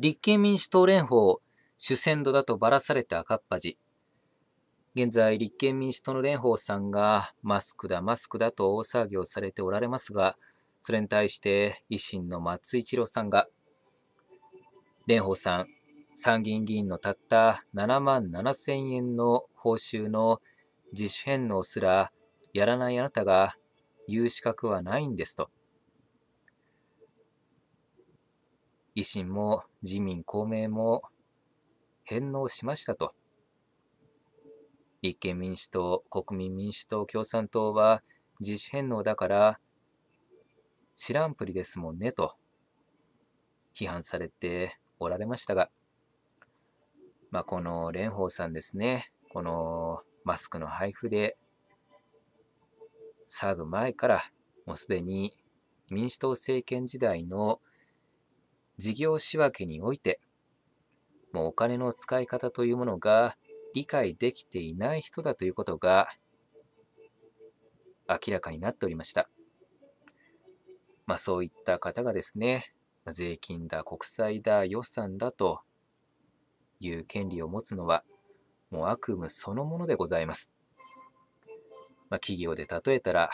立憲民主党連邦主戦度だとばらされた赤っ端。現在、立憲民主党の蓮舫さんが、マスクだ、マスクだと大騒ぎをされておられますが、それに対して、維新の松井一郎さんが、蓮舫さん、参議院議員のたった7万7千円の報酬の自主返納すらやらないあなたが言う資格はないんですと。維新も自民公明も返納しましたと。立憲民主党、国民民主党、共産党は自主返納だから知らんぷりですもんねと批判されておられましたが、まあ、この蓮舫さんですね、このマスクの配布で騒ぐ前からもうすでに民主党政権時代の事業仕分けにおいて、もうお金の使い方というものが理解できていない人だということが明らかになっておりました。まあ、そういった方がですね、税金だ、国債だ、予算だという権利を持つのは、もう悪夢そのものでございます。まあ、企業で例えたら、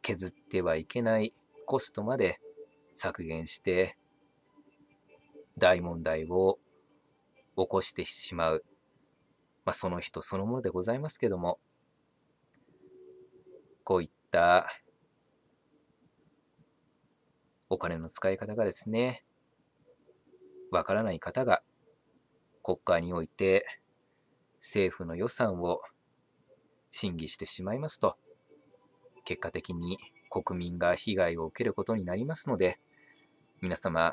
削ってはいけないコストまで削減して大問題を起こしてしまう、まあ、その人そのものでございますけども、こういったお金の使い方がですね、わからない方が国会において政府の予算を審議してしまいますと、結果的に国民が被害を受けることになりますので、皆様、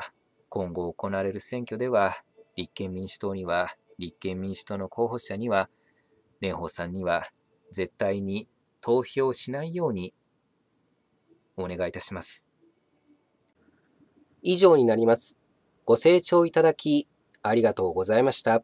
今後行われる選挙では、立憲民主党には、立憲民主党の候補者には、蓮舫さんには、絶対に投票しないようにお願いいたします。以上になります。ご清聴いただき、ありがとうございました。